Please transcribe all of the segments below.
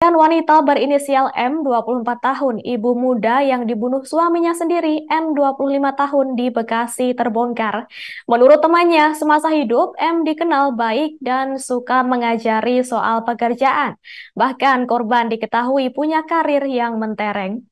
Dan wanita berinisial M, 24 tahun, ibu muda yang dibunuh suaminya sendiri, M, 25 tahun, di Bekasi terbongkar. Menurut temannya, semasa hidup, M dikenal baik dan suka mengajari soal pekerjaan. Bahkan korban diketahui punya karir yang mentereng.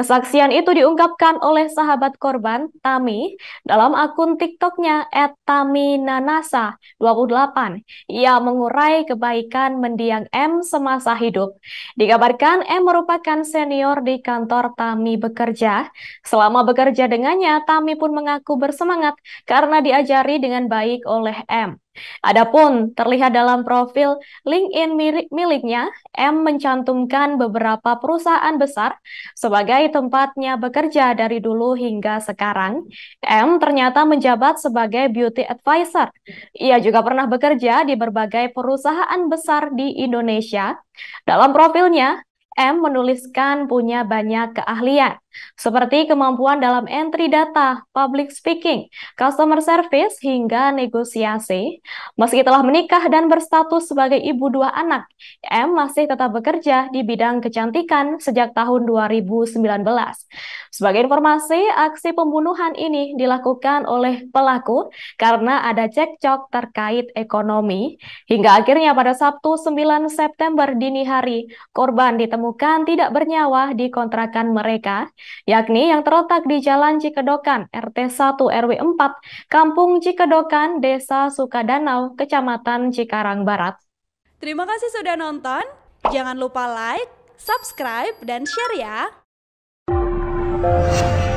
Kesaksian itu diungkapkan oleh sahabat korban, Tami, dalam akun TikToknya @taminanasa 28. Ia mengurai kebaikan mendiang M semasa hidup. Dikabarkan M merupakan senior di kantor Tami bekerja. Selama bekerja dengannya, Tami pun mengaku bersemangat karena diajari dengan baik oleh M. Adapun terlihat dalam profil LinkedIn miliknya, M mencantumkan beberapa perusahaan besar sebagai tempatnya bekerja dari dulu hingga sekarang. M ternyata menjabat sebagai beauty advisor. Ia juga pernah bekerja di berbagai perusahaan besar di Indonesia. Dalam profilnya, M menuliskan punya banyak keahlian seperti kemampuan dalam entry data, public speaking, customer service, hingga negosiasi. Meski telah menikah dan berstatus sebagai ibu dua anak, M masih tetap bekerja di bidang kecantikan sejak tahun 2019. Sebagai informasi, aksi pembunuhan ini dilakukan oleh pelaku karena ada cekcok terkait ekonomi. Hingga akhirnya pada Sabtu 9 September dini hari, korban ditemukan tidak bernyawa di kontrakan mereka yakni yang terletak di Jalan Cikedokan, RT 1 RW 4, Kampung Cikedokan, Desa Sukadanau, Kecamatan Cikarang Barat. Terima kasih sudah nonton. Jangan lupa like, subscribe, dan share ya.